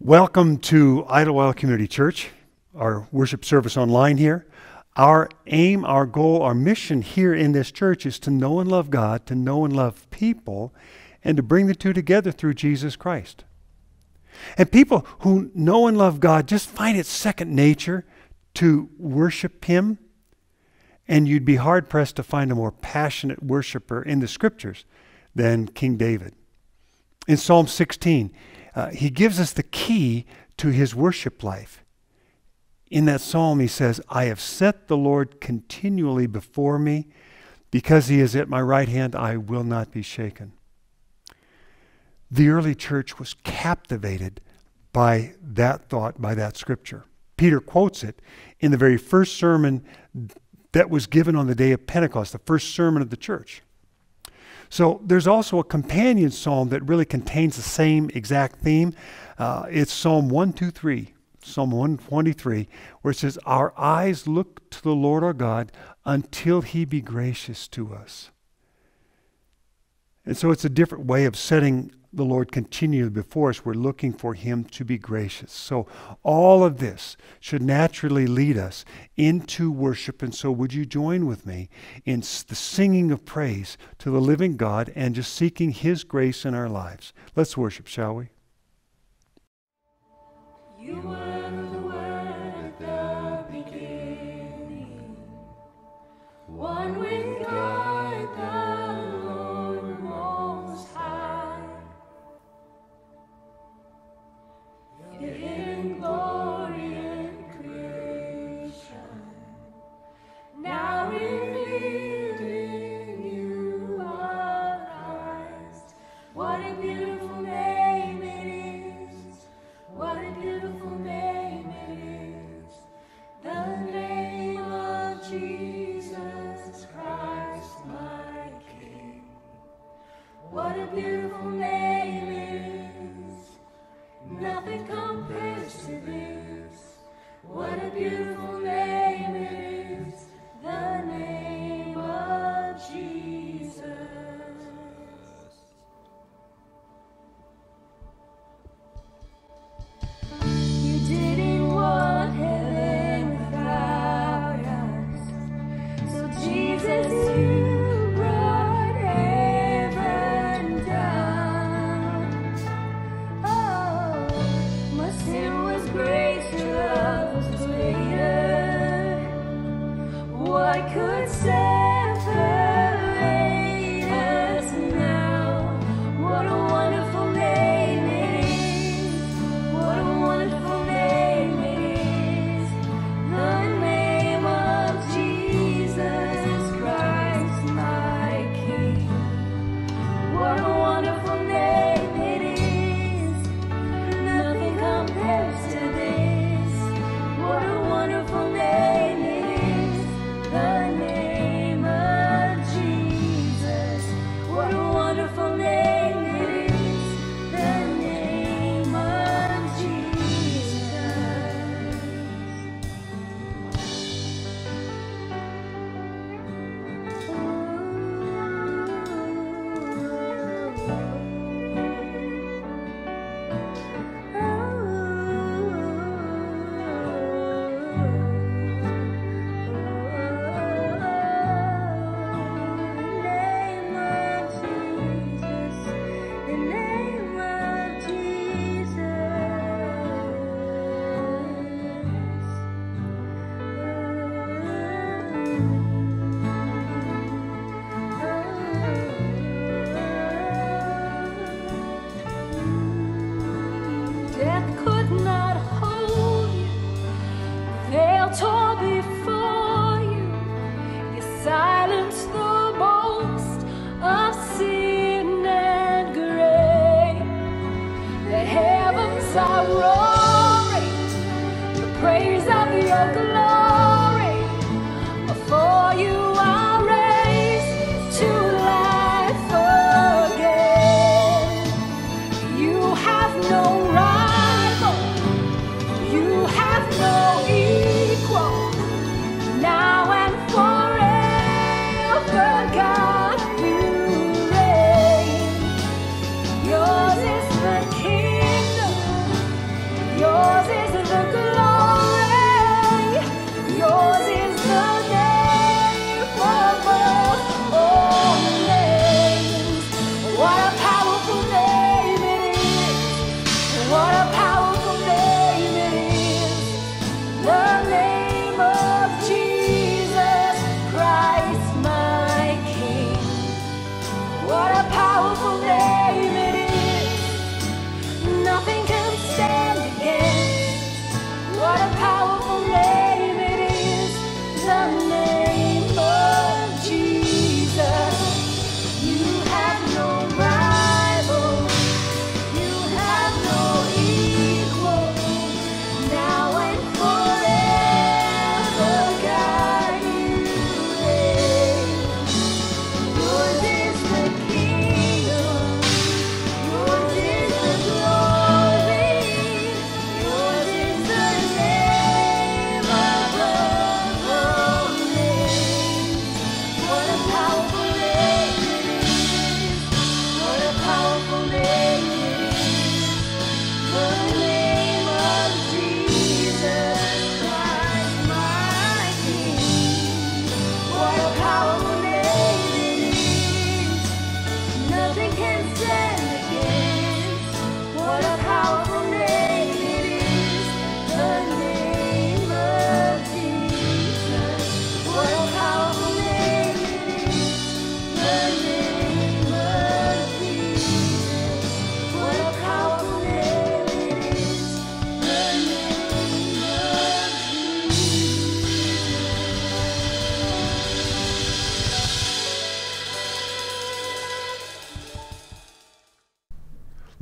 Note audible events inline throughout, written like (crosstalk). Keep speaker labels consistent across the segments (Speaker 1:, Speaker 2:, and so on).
Speaker 1: Welcome to Idlewild Community Church, our worship service online here. Our aim, our goal, our mission here in this church is to know and love God, to know and love people, and to bring the two together through Jesus Christ. And people who know and love God just find it second nature to worship Him, and you'd be hard pressed to find a more passionate worshiper in the scriptures than King David. In Psalm 16, uh, he gives us the key to his worship life. In that psalm, he says, I have set the Lord continually before me. Because he is at my right hand, I will not be shaken. The early church was captivated by that thought, by that scripture. Peter quotes it in the very first sermon that was given on the day of Pentecost, the first sermon of the church. So there's also a companion psalm that really contains the same exact theme. Uh, it's Psalm 123, Psalm 123, where it says, Our eyes look to the Lord our God until he be gracious to us. And so it's a different way of setting the Lord continually before us, we're looking for Him to be gracious. So, all of this should naturally lead us into worship. And so, would you join with me in the singing of praise to the living God and just seeking His grace in our lives? Let's worship, shall we?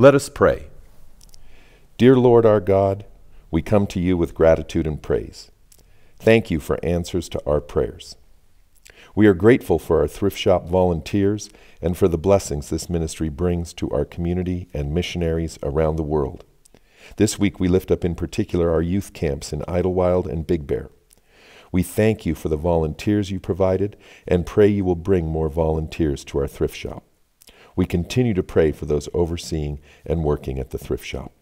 Speaker 2: Let us pray. Dear Lord our God, we come to you with gratitude and praise. Thank you for answers to our prayers. We are grateful for our thrift shop volunteers and for the blessings this ministry brings to our community and missionaries around the world. This week we lift up in particular our youth camps in Idlewild and Big Bear. We thank you for the volunteers you provided and pray you will bring more volunteers to our thrift shop we continue to pray for those overseeing and working at the thrift shop.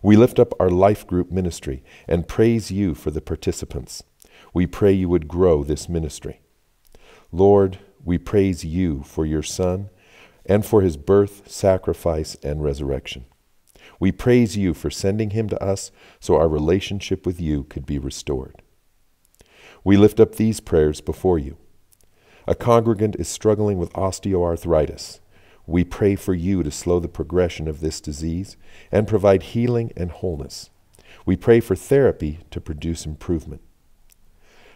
Speaker 2: We lift up our life group ministry and praise you for the participants. We pray you would grow this ministry. Lord, we praise you for your Son and for his birth, sacrifice, and resurrection. We praise you for sending him to us so our relationship with you could be restored. We lift up these prayers before you. A congregant is struggling with osteoarthritis. We pray for you to slow the progression of this disease and provide healing and wholeness. We pray for therapy to produce improvement.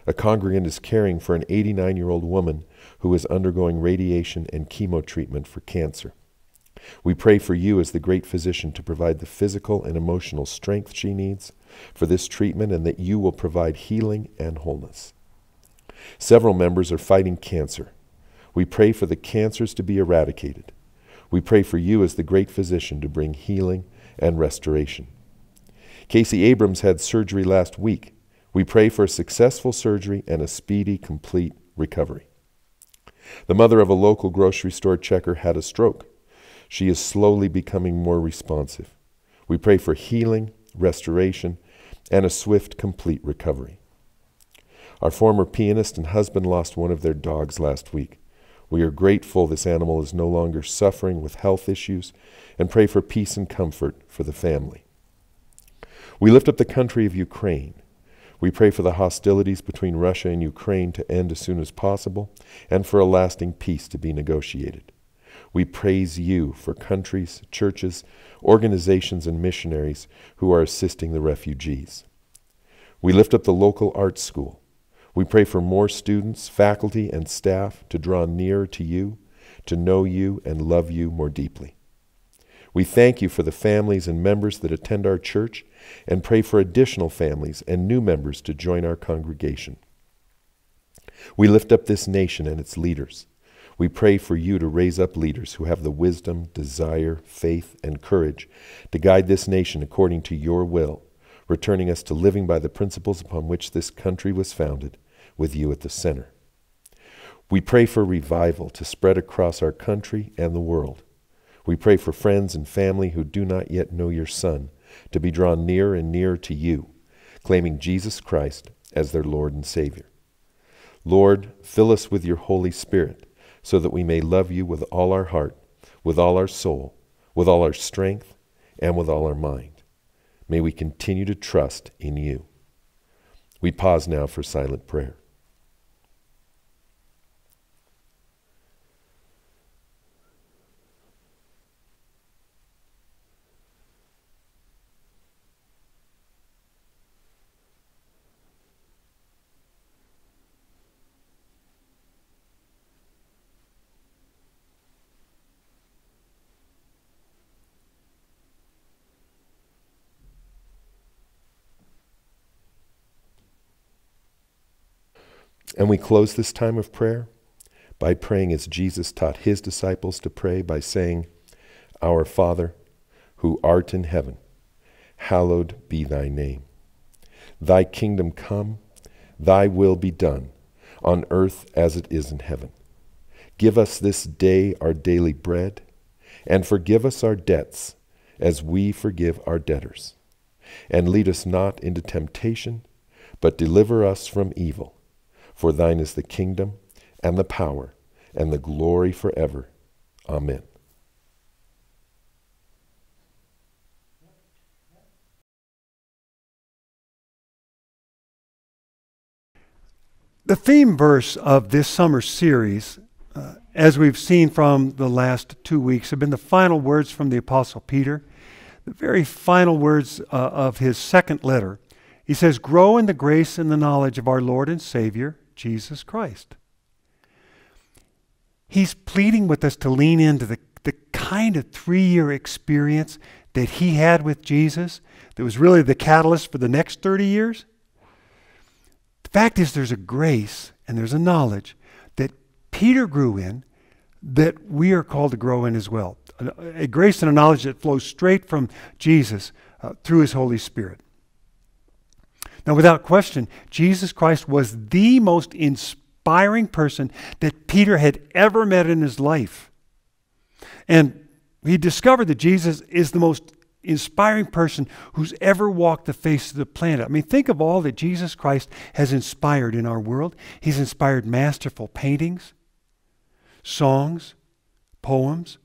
Speaker 2: A congregant is caring for an 89 year old woman who is undergoing radiation and chemo treatment for cancer. We pray for you as the great physician to provide the physical and emotional strength she needs for this treatment and that you will provide healing and wholeness. Several members are fighting cancer. We pray for the cancers to be eradicated. We pray for you as the great physician to bring healing and restoration. Casey Abrams had surgery last week. We pray for a successful surgery and a speedy, complete recovery. The mother of a local grocery store checker had a stroke. She is slowly becoming more responsive. We pray for healing, restoration, and a swift, complete recovery. Our former pianist and husband lost one of their dogs last week. We are grateful this animal is no longer suffering with health issues and pray for peace and comfort for the family. We lift up the country of Ukraine. We pray for the hostilities between Russia and Ukraine to end as soon as possible and for a lasting peace to be negotiated. We praise you for countries, churches, organizations, and missionaries who are assisting the refugees. We lift up the local art school. We pray for more students, faculty, and staff to draw nearer to you, to know you, and love you more deeply. We thank you for the families and members that attend our church and pray for additional families and new members to join our congregation. We lift up this nation and its leaders. We pray for you to raise up leaders who have the wisdom, desire, faith, and courage to guide this nation according to your will returning us to living by the principles upon which this country was founded, with you at the center. We pray for revival to spread across our country and the world. We pray for friends and family who do not yet know your Son to be drawn nearer and nearer to you, claiming Jesus Christ as their Lord and Savior. Lord, fill us with your Holy Spirit so that we may love you with all our heart, with all our soul, with all our strength, and with all our mind. May we continue to trust in you. We pause now for silent prayer. And we close this time of prayer by praying as Jesus taught his disciples to pray by saying, Our Father, who art in heaven, hallowed be thy name. Thy kingdom come, thy will be done, on earth as it is in heaven. Give us this day our daily bread, and forgive us our debts as we forgive our debtors. And lead us not into temptation, but deliver us from evil. For thine is the kingdom and the power and the glory forever.
Speaker 3: Amen.
Speaker 1: The theme verse of this summer series, uh, as we've seen from the last two weeks, have been the final words from the Apostle Peter, the very final words uh, of his second letter. He says, Grow in the grace and the knowledge of our Lord and Savior, Jesus Christ. He's pleading with us to lean into the, the kind of three year experience that he had with Jesus that was really the catalyst for the next 30 years. The fact is, there's a grace and there's a knowledge that Peter grew in that we are called to grow in as well. A, a grace and a knowledge that flows straight from Jesus uh, through his Holy Spirit. Now, without question, Jesus Christ was the most inspiring person that Peter had ever met in his life. And he discovered that Jesus is the most inspiring person who's ever walked the face of the planet. I mean, think of all that Jesus Christ has inspired in our world. He's inspired masterful paintings, songs, poems,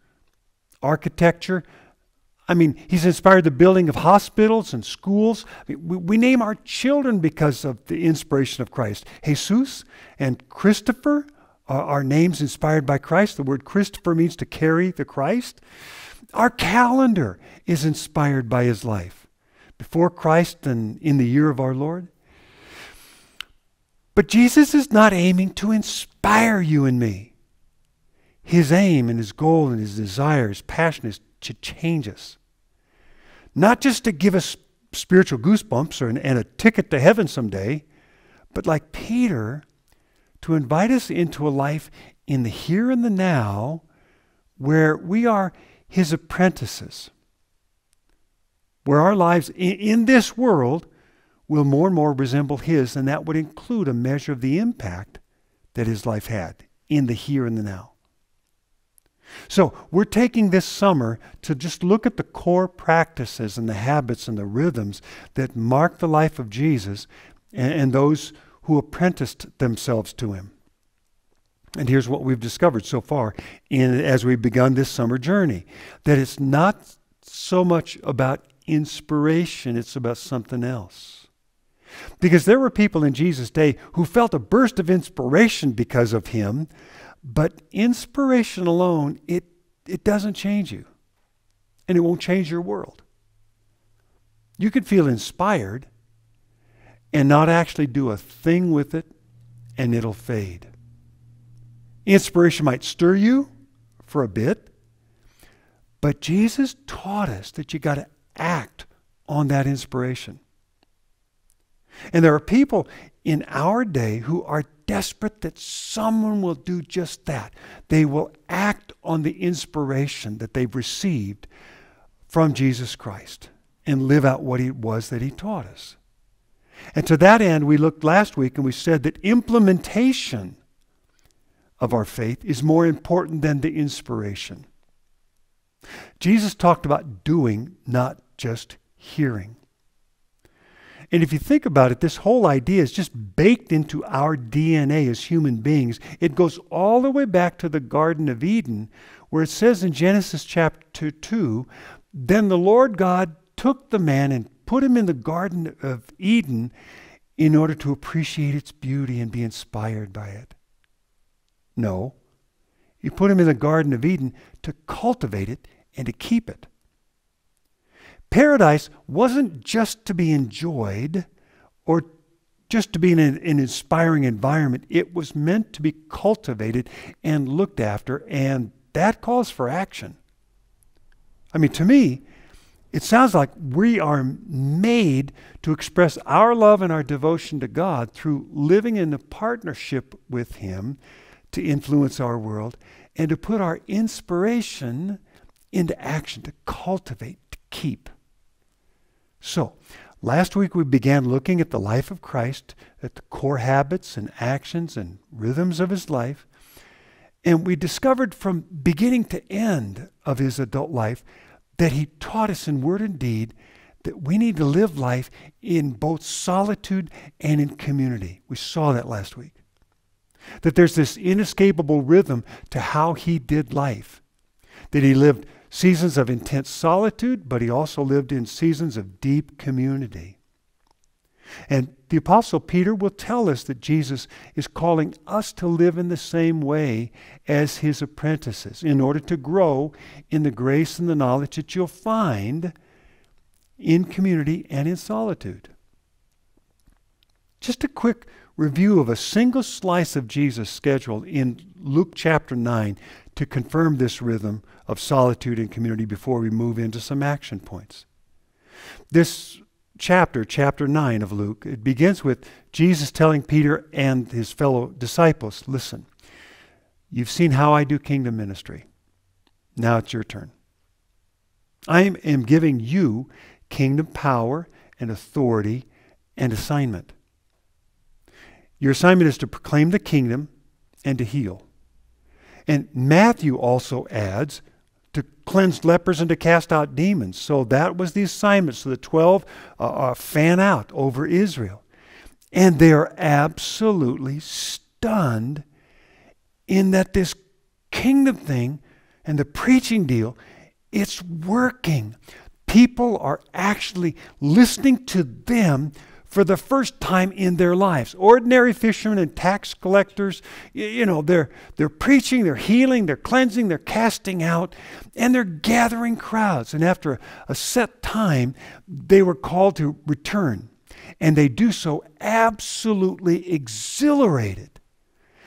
Speaker 1: architecture, I mean, he's inspired the building of hospitals and schools. We, we, name our children because of the inspiration of Christ. Jesus and Christopher are, are names inspired by Christ. The word Christopher means to carry the Christ. Our calendar is inspired by his life before Christ and in the year of our Lord. But Jesus is not aiming to inspire you and me. His aim and his goal and his desire, his passion, his to change us. Not just to give us spiritual goosebumps or an, and a ticket to heaven someday, but like Peter, to invite us into a life in the here and the now where we are his apprentices, where our lives in, in this world will more and more resemble his, and that would include a measure of the impact that his life had in the here and the now. So we're taking this summer to just look at the core practices and the habits and the rhythms that mark the life of Jesus and, and those who apprenticed themselves to him. And here's what we've discovered so far in, as we've begun this summer journey that it's not so much about inspiration, it's about something else. Because there were people in Jesus' day who felt a burst of inspiration because of him, but inspiration alone, it, it doesn't change you, and it won't change your world. You could feel inspired and not actually do a thing with it, and it'll fade. Inspiration might stir you for a bit, but Jesus taught us that you got to act on that inspiration. And there are people in our day who are desperate that someone will do just that. They will act on the inspiration that they've received from Jesus Christ and live out what it was that he taught us. And to that end, we looked last week and we said that implementation of our faith is more important than the inspiration. Jesus talked about doing, not just hearing. And if you think about it, this whole idea is just baked into our DNA as human beings. It goes all the way back to the Garden of Eden, where it says in Genesis chapter 2 Then the Lord God took the man and put him in the Garden of Eden in order to appreciate its beauty and be inspired by it. No, you put him in the Garden of Eden to cultivate it and to keep it. Paradise wasn't just to be enjoyed or just to be in an, an, inspiring environment, it was meant to be cultivated and looked after, and that calls for action. I mean, to me, it sounds like we are made to express our love and our devotion to God through living in a partnership with Him to influence our world and to put our inspiration into action, to cultivate, to keep. So, last week we began looking at the life of Christ, at the core habits and actions and rhythms of his life. And we discovered from beginning to end of his adult life that he taught us in word and deed that we need to live life in both solitude and in community. We saw that last week. That there's this inescapable rhythm to how he did life. That he lived seasons of intense solitude, but he also lived in seasons of deep community. And the Apostle Peter will tell us that Jesus is calling us to live in the same way as his apprentices in order to grow in the grace and the knowledge that you'll find in community and in solitude. Just a quick review of a single slice of Jesus' schedule in Luke chapter 9 to confirm this rhythm of solitude and community before we move into some action points. This chapter, chapter 9 of Luke, it begins with Jesus telling Peter and his fellow disciples, Listen, you've seen how I do kingdom ministry. Now it's your turn. I am giving you kingdom power and authority and assignment. Your assignment is to proclaim the kingdom and to heal. And Matthew also adds to cleanse lepers and to cast out demons. So that was the assignment. So the 12 uh, uh, fan out over Israel. And they are absolutely stunned in that this kingdom thing and the preaching deal, it's working. People are actually listening to them for the first time in their lives. Ordinary fishermen and tax collectors, you know, they're, they're preaching, they're healing, they're cleansing, they're casting out, and they're gathering crowds. And after a set time, they were called to return. And they do so absolutely exhilarated.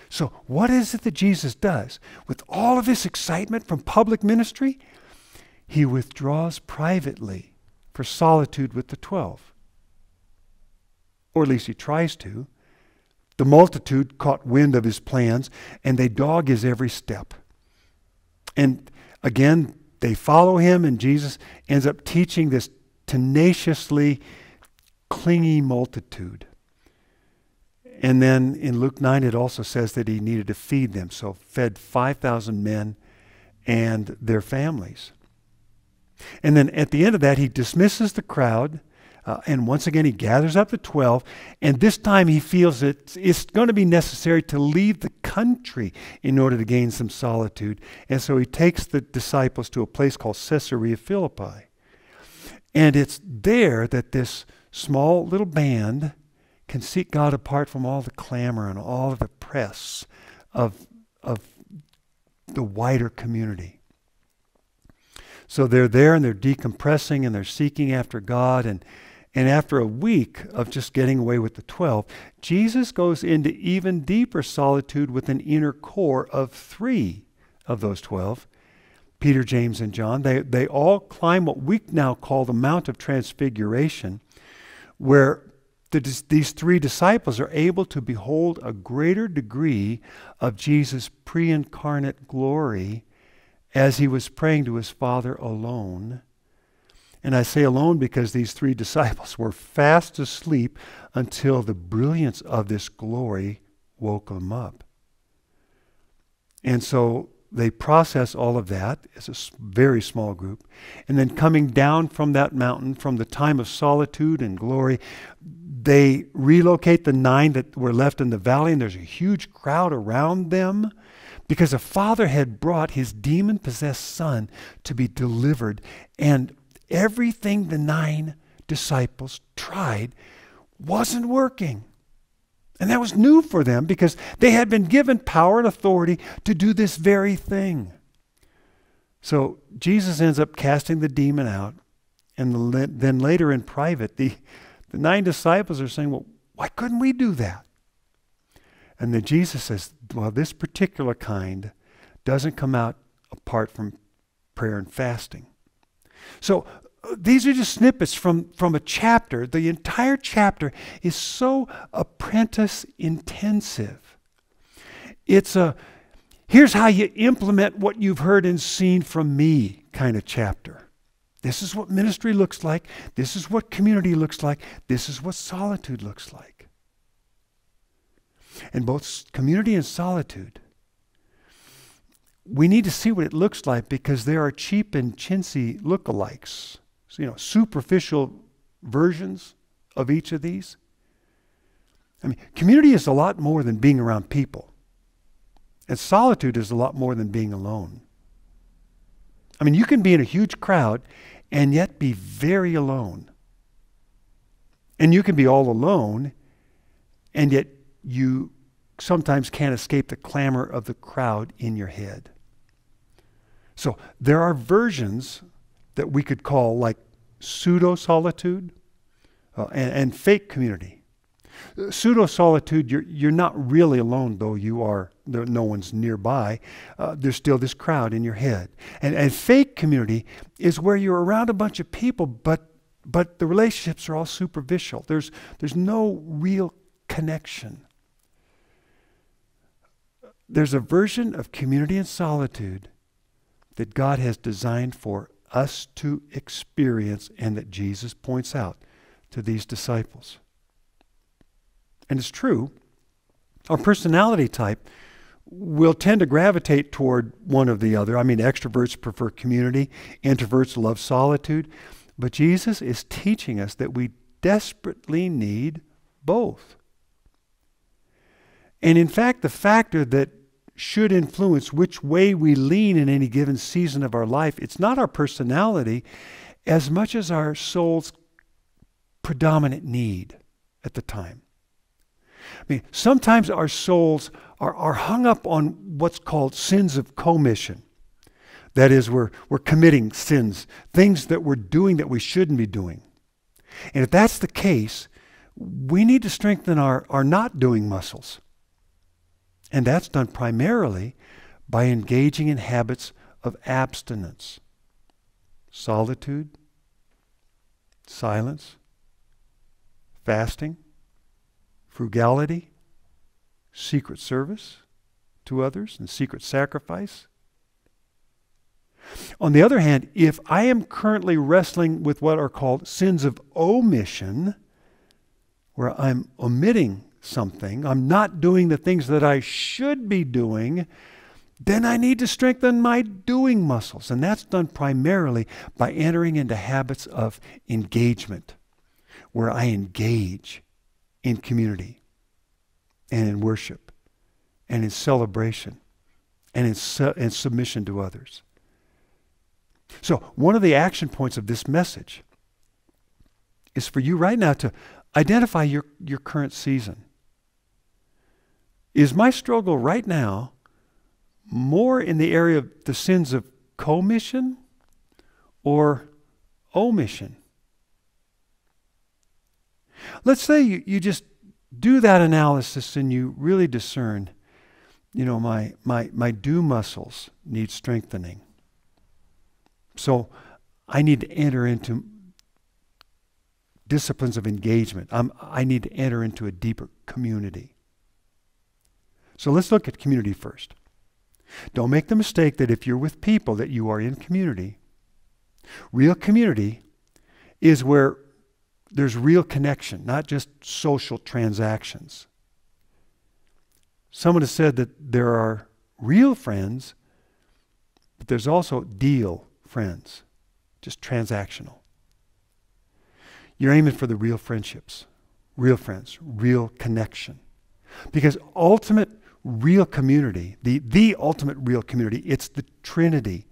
Speaker 1: So, what is it that Jesus does? With all of this excitement from public ministry, he withdraws privately for solitude with the 12 or at least he tries to. The multitude caught wind of his plans, and they dog his every step. And again, they follow him, and Jesus ends up teaching this tenaciously clingy multitude. And then in Luke 9, it also says that he needed to feed them, so fed 5,000 men and their families. And then at the end of that, he dismisses the crowd uh, and once again, he gathers up the 12, and this time he feels that it's, it's going to be necessary to leave the country in order to gain some solitude. And so he takes the disciples to a place called Caesarea Philippi. And it's there that this small little band can seek God apart from all the clamor and all the press of, of the wider community. So they're there and they're decompressing and they're seeking after God and and after a week of just getting away with the 12, Jesus goes into even deeper solitude with an inner core of three of those 12 Peter, James, and John. They, they all climb what we now call the Mount of Transfiguration, where the, these three disciples are able to behold a greater degree of Jesus' pre incarnate glory as he was praying to his Father alone and I say alone because these three disciples were fast asleep until the brilliance of this glory woke them up. And so they process all of that as a very small group. And then coming down from that mountain, from the time of solitude and glory, they relocate the nine that were left in the valley, and there's a huge crowd around them because a father had brought his demon possessed son to be delivered and Everything the nine disciples tried wasn't working. And that was new for them because they had been given power and authority to do this very thing. So Jesus ends up casting the demon out. And then later in private, the, the nine disciples are saying, Well, why couldn't we do that? And then Jesus says, Well, this particular kind doesn't come out apart from prayer and fasting. So uh, these are just snippets from, from a chapter. The entire chapter is so apprentice intensive. It's a here's how you implement what you've heard and seen from me kind of chapter. This is what ministry looks like. This is what community looks like. This is what solitude looks like. And both community and solitude we need to see what it looks like because there are cheap and chintzy lookalikes, so, you know, superficial versions of each of these. I mean, community is a lot more than being around people, and solitude is a lot more than being alone. I mean, you can be in a huge crowd and yet be very alone. And you can be all alone, and yet you sometimes can't escape the clamor of the crowd in your head. So there are versions that we could call like pseudo solitude uh, and, and, fake community. pseudo solitude, you're, you're not really alone, though you are, there, no one's nearby. Uh, there's still this crowd in your head. And, and fake community is where you're around a bunch of people, but, but the relationships are all superficial. There's, there's no real connection. There's a version of community and solitude that God has designed for us to experience and that Jesus points out to these disciples. And it's true, our personality type will tend to gravitate toward one of the other. I mean, extroverts prefer community, introverts love solitude. But Jesus is teaching us that we desperately need both. And in fact, the factor that should influence which way we lean in any given season of our life. It's not our personality as much as our soul's predominant need at the time. I mean, sometimes our souls are, are hung up on what's called sins of commission. That is, we're, we're committing sins, things that we're doing that we shouldn't be doing. And if that's the case, we need to strengthen our, our not doing muscles. And that's done primarily by engaging in habits of abstinence, solitude, silence, fasting, frugality, secret service to others, and secret sacrifice. On the other hand, if I am currently wrestling with what are called sins of omission, where I'm omitting something, I'm not doing the things that I should be doing, then I need to strengthen my doing muscles. And that's done primarily by entering into habits of engagement, where I engage in community and in worship and in celebration and in, su- in submission to others. So, one of the action points of this message is for you right now to identify your, your current season. Is my struggle right now more in the area of the sins of commission or omission? Let's say you, you just do that analysis and you really discern, you know, my, my, my do muscles need strengthening. So I need to enter into disciplines of engagement. I'm, I need to enter into a deeper community. So let's look at community first. Don't make the mistake that if you're with people that you are in community. Real community is where there's real connection, not just social transactions. Someone has said that there are real friends, but there's also deal friends, just transactional. You're aiming for the real friendships, real friends, real connection. Because ultimate real community, the, the ultimate real community. It's the Trinity,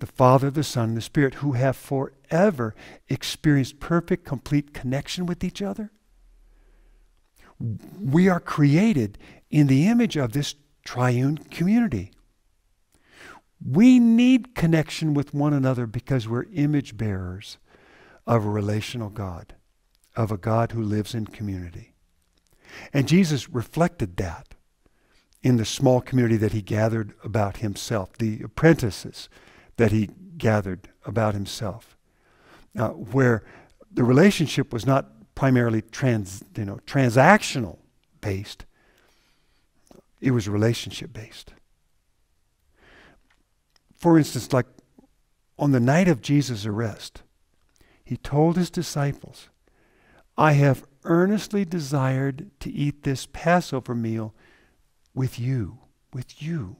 Speaker 1: the Father, the Son, and the Spirit, who have forever experienced perfect, complete connection with each other. We are created in the image of this triune community. We need connection with one another because we're image bearers of a relational God, of a God who lives in community. And Jesus reflected that in the small community that he gathered about himself, the apprentices that he gathered about himself, uh, where the relationship was not primarily trans, you know, transactional based, it was relationship based. For instance, like on the night of Jesus' arrest, he told his disciples, I have earnestly desired to eat this Passover meal with you, with you,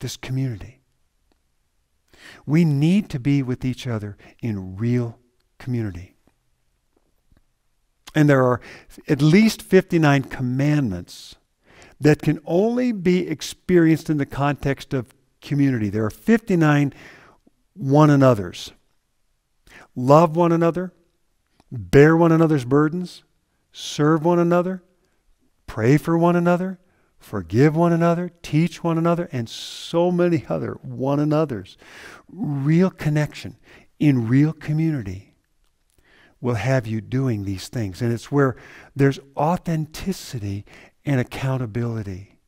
Speaker 1: this community. We need to be with each other in real community. And there are at least 59 commandments that can only be experienced in the context of community. There are 59 one another's. Love one another, bear one another's burdens, serve one another, Pray for one another, forgive one another, teach one another, and so many other one another's. Real connection in real community will have you doing these things. And it's where there's authenticity and accountability.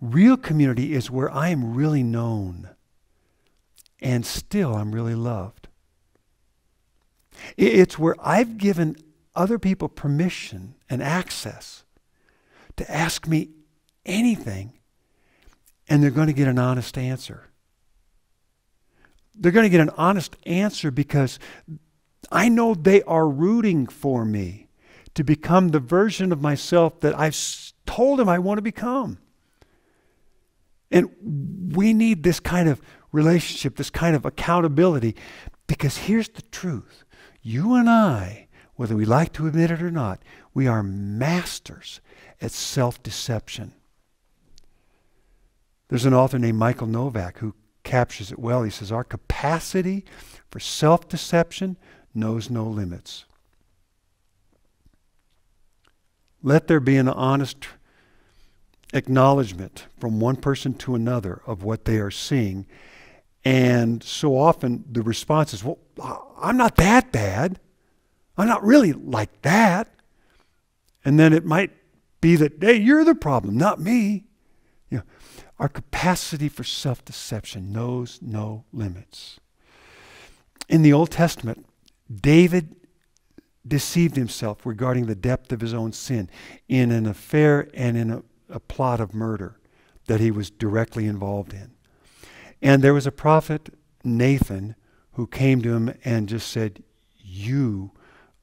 Speaker 1: Real community is where I am really known and still I'm really loved. It's where I've given other people permission and access to ask me anything, and they're going to get an honest answer. They're going to get an honest answer because I know they are rooting for me to become the version of myself that I've told them I want to become. And we need this kind of relationship, this kind of accountability, because here's the truth you and I, whether we like to admit it or not, we are masters it's self deception. There's an author named Michael Novak who captures it well. He says, Our capacity for self deception knows no limits. Let there be an honest acknowledgement from one person to another of what they are seeing. And so often the response is, Well, I'm not that bad. I'm not really like that. And then it might be that, hey, you're the problem, not me. You know, our capacity for self deception knows no limits. In the Old Testament, David deceived himself regarding the depth of his own sin in an affair and in a, a, plot of murder that he was directly involved in. And there was a prophet, Nathan, who came to him and just said, You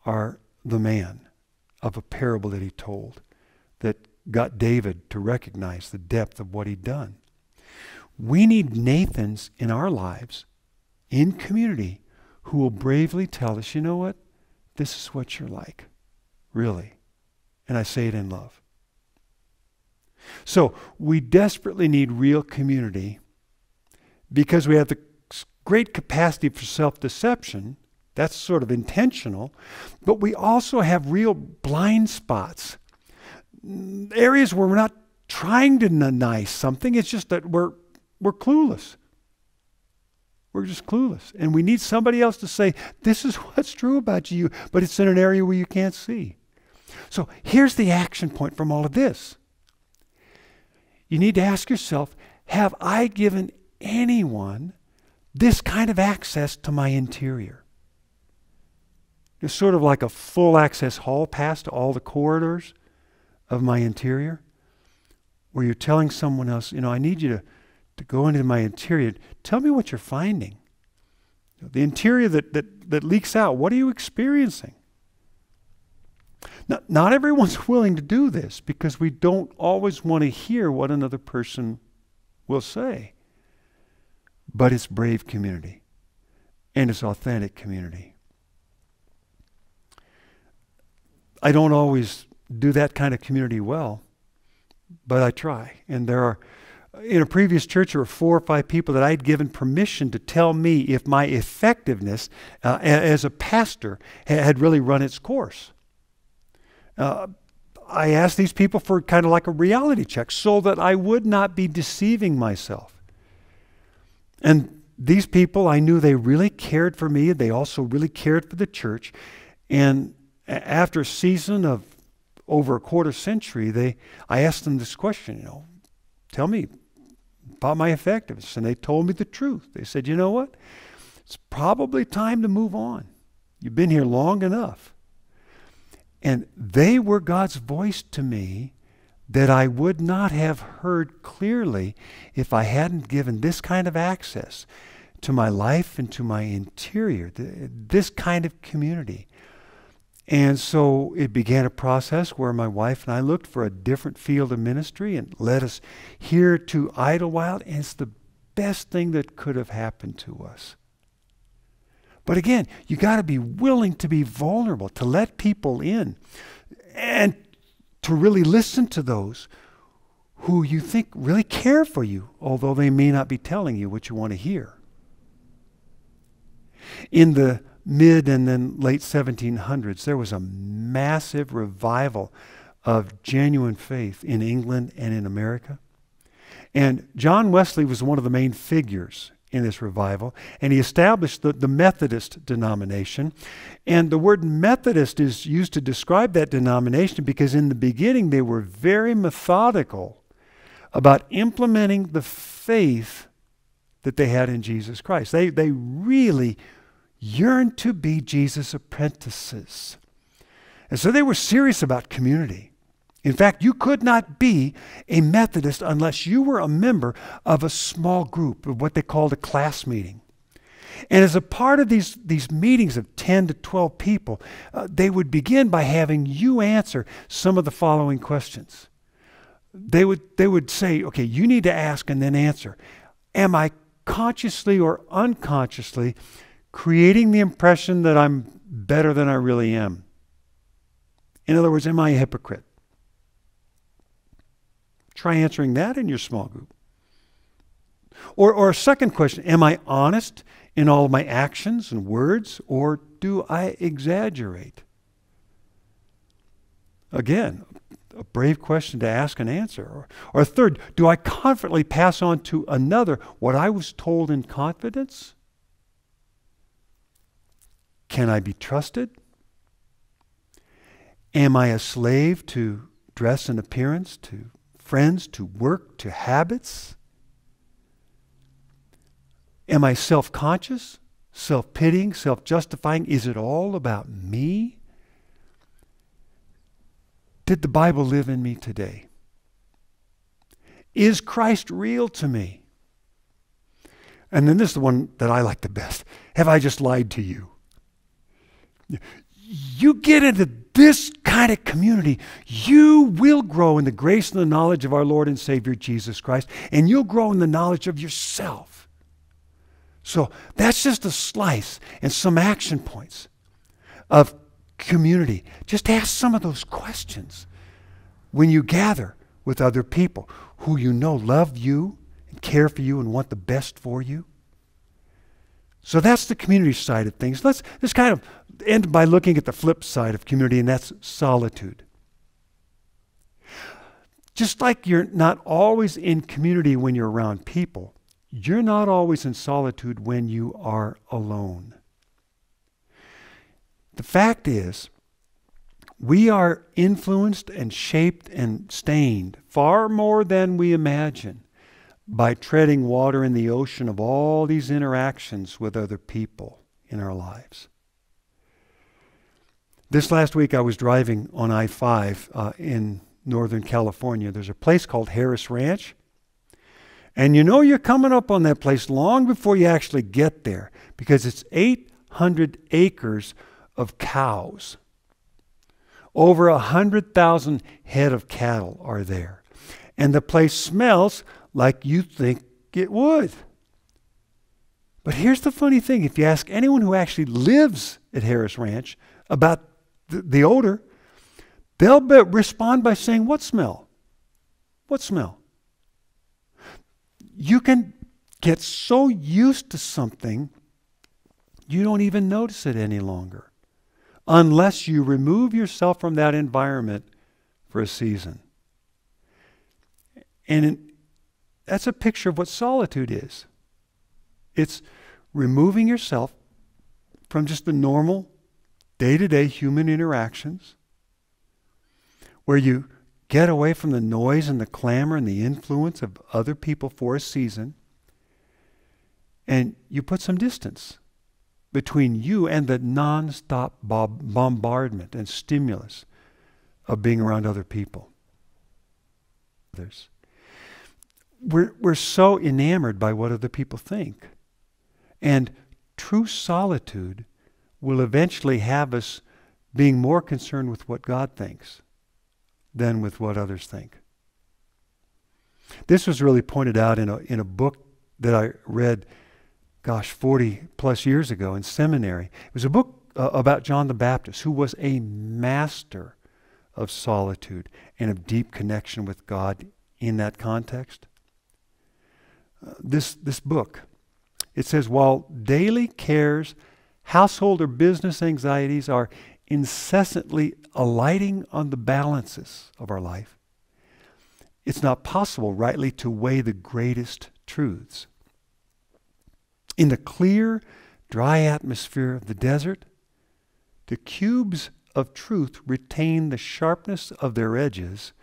Speaker 1: are the man of a parable that he told that got David to recognize the depth of what he'd done. We need Nathans in our lives, in community, who will bravely tell us, you know what? This is what you're like, really. And I say it in love. So we desperately need real community because we have the great capacity for self deception. That's sort of intentional. But we also have real blind spots areas where we're not trying to deny something. It's just that we're, we're clueless. We're just clueless. And we need somebody else to say, this is (laughs) what's true about you, but it's in an area where you can't see. So here's the action point from all of this. You need to ask yourself, have I given anyone this kind of access to my interior? It's sort of like a full access hall pass to all the corridors of my interior? Where you're telling someone else, you know, I need you to, to go into my interior. Tell me what you're finding. The interior that, that, that leaks out, what are you experiencing? Not, not everyone's (laughs) willing to do this because we don't always want to hear what another person will say. But it's brave community and it's authentic community. I don't always do that kind of community well, but I try. And there are, in a previous church, there were four or five people that I had given permission to tell me if my effectiveness uh, as a pastor had really run its course. Uh, I asked these people for kind of like a reality check so that I would not be deceiving myself. And these people, I knew they really cared for me. They also really cared for the church. And after a season of over a quarter century, they, I asked them this question, you know, tell me about my effectiveness. And they told me the truth. They said, you know what? It's probably time to move on. You've been here long enough. And they were God's voice to me that I would not have heard clearly if I hadn't given this kind of access to my life and to my interior, this kind of community. And so it began a process where my wife and I looked for a different field of ministry and led us here to Idlewild. And it's the best thing that could have happened to us. But again, you got to be willing to be vulnerable, to let people in, and to really listen to those who you think really care for you, although they may not be telling you what you want to hear. In the mid and then late 1700s, there was a massive revival of genuine faith in England and in America. And John Wesley was one of the main figures in this revival, and he established the, the, Methodist denomination. And the word Methodist is used to describe that denomination because in the beginning they were very methodical about implementing the faith that they had in Jesus Christ. They, they really yearned to be Jesus' apprentices. And so they were serious about community. In fact, you could not be a Methodist unless you were a member of a small group, of what they called a class meeting. And as a part of these, these meetings of 10 to 12 people, uh, they would begin by having you answer some of the following questions. They would, they would say, okay, you need to ask and then answer. Am I consciously or unconsciously creating the impression that I'm better than I really am. In other words, am I a hypocrite? Try answering that in your small group. Or, or a second question Am I honest in all my actions and words, or do I exaggerate? Again, a brave question to ask and answer. Or, or third, do I confidently pass on to another what I was told in confidence? Can I be trusted? Am I a slave to dress and appearance, to friends, to work, to habits? Am I self conscious, self pitying, self justifying? Is it all about me? Did the Bible live in me today? Is Christ real to me? And then this is the one that I like the best. Have I just lied to you? you get into this kind of community, you will grow in the grace and the knowledge of our Lord and Savior Jesus Christ, and you'll grow in the knowledge of yourself. So that's just a slice and some action points of community. Just ask some of those questions when you gather with other people who you know love you and care for you and want the best for you. So that's the community side of things. Let's just kind of end by looking at the flip side of community, and that's solitude. Just like you're not always in community when you're around people, you're not always in solitude when you are alone. The fact is, we are influenced and shaped and stained far more than we imagine by treading water in the ocean of all these interactions with other people in our lives. This last week, I was driving on I 5 uh, in Northern California. There's a place called Harris Ranch. And you know you're coming up on that place long before you actually get there because it's 800 acres of cows. Over 100,000 head of cattle are there. And the place smells like you think it would. But here's the funny thing if you ask anyone who actually lives at Harris Ranch about the odor, they'll be- respond by saying, What smell? What smell? You can get so used to something, you don't even notice it any longer unless you remove yourself from that environment for a season. And that's a picture of what solitude is it's removing yourself from just the normal day to day human interactions where you get away from the noise and the clamor and the influence of other people for a season and you put some distance between you and the non bob- bombardment and stimulus of being around other people. Others we're, we're so enamored by what other people think. And true solitude will eventually have us being more concerned with what God thinks than with what others think. This was really pointed out in a, in a book that I read, gosh, 40 plus years ago in seminary. It was a book uh, about John the Baptist, who was a master of solitude and of deep connection with God in that context this, this book. It says, while daily cares, household or business anxieties are incessantly alighting on the balances of our life, it's not possible rightly to weigh the greatest truths. In the clear, dry atmosphere of the desert, the cubes of truth retain the sharpness of their edges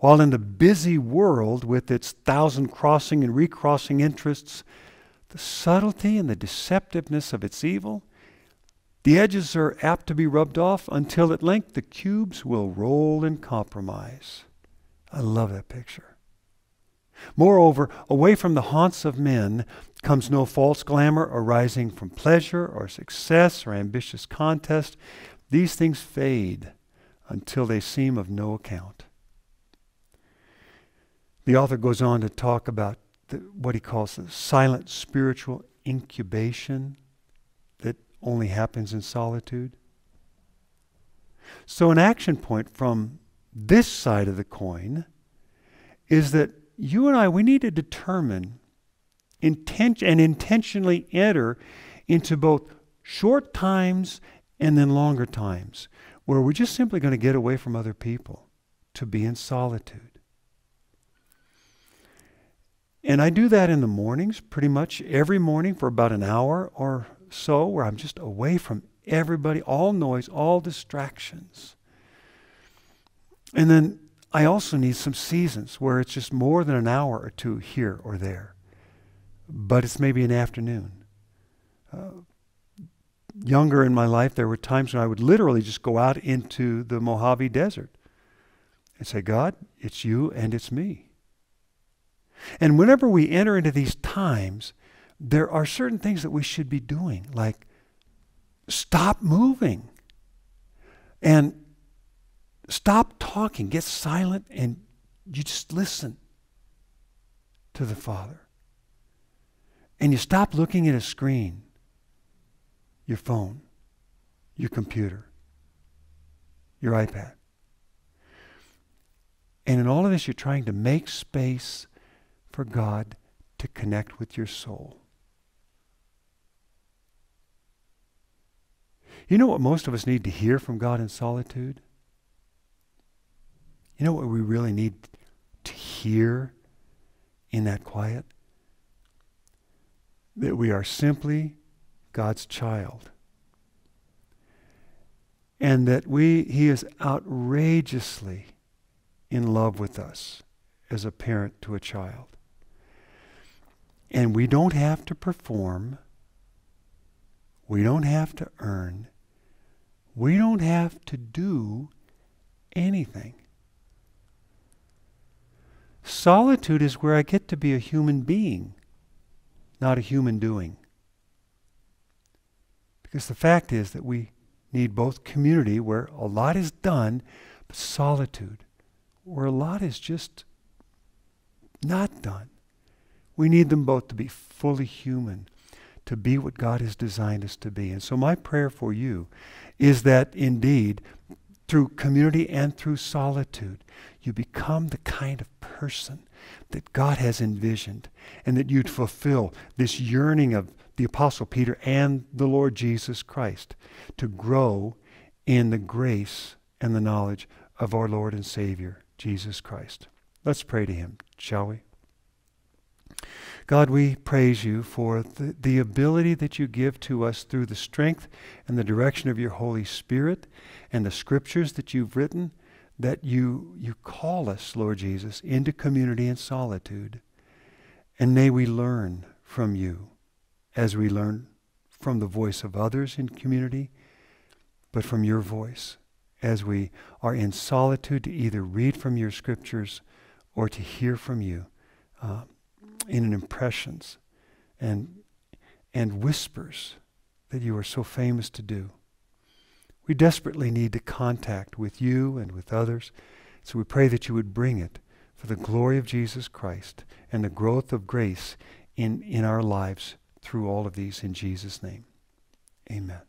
Speaker 1: while in the busy world with its thousand crossing and recrossing interests, the subtlety and the deceptiveness of its evil, the edges are apt to be rubbed off until at length the cubes will roll in compromise. I love that picture. Moreover, away from the haunts of men comes no false glamour arising from pleasure or success or ambitious contest. These things fade until they seem of no account. The author goes on to talk about the, what he calls the silent spiritual incubation that only happens in solitude. So, an action point from this side of the coin is that you and I, we need to determine inten- and intentionally enter into both short times and then longer times where we're just simply going to get away from other people to be in solitude. And I do that in the mornings, pretty much every morning for about an hour or so, where I'm just away from everybody, all noise, all distractions. And then I also need some seasons where it's just more than an hour or two here or there, but it's maybe an afternoon. Uh, younger in my life, there were times when I would literally just go out into the Mojave Desert and say, God, it's you and it's me. And whenever we enter into these times, there are certain things that we should be doing, like stop moving and stop talking, get silent, and you just listen to the Father. And you stop looking at a screen, your phone, your computer, your iPad. And in all of this, you're trying to make space for God to connect with your soul. You know what most of us need to hear from God in solitude? You know what we really need to hear in that quiet? That we are simply God's child. And that we, He is outrageously in love with us as a parent to a child. And we don't have to perform. We don't have to earn. We don't have to do anything. Solitude is where I get to be a human being, not a human doing. Because the fact is that we need both community, where a lot is done, but solitude, where a lot is just not done. We need them both to be fully human, to be what God has designed us to be. And so, my prayer for you is that indeed, through community and through solitude, you become the kind of person that God has envisioned and that you'd fulfill this yearning of the Apostle Peter and the Lord Jesus Christ to grow in the grace and the knowledge of our Lord and Savior, Jesus Christ. Let's pray to him, shall we? God, we praise you for the, the ability that you give to us through the strength and the direction of your Holy Spirit and the scriptures that you've written, that you, you call us, Lord Jesus, into community and solitude. And may we learn from you as we learn from the voice of others in community, but from your voice as we are in solitude to either read from your scriptures or to hear from you. Uh, and in impressions and, and whispers that you are so famous to do. We desperately need to contact with you and with others, so we pray that you would bring it for the glory of Jesus Christ and the growth of grace in, in our lives through all of these in Jesus' name. Amen.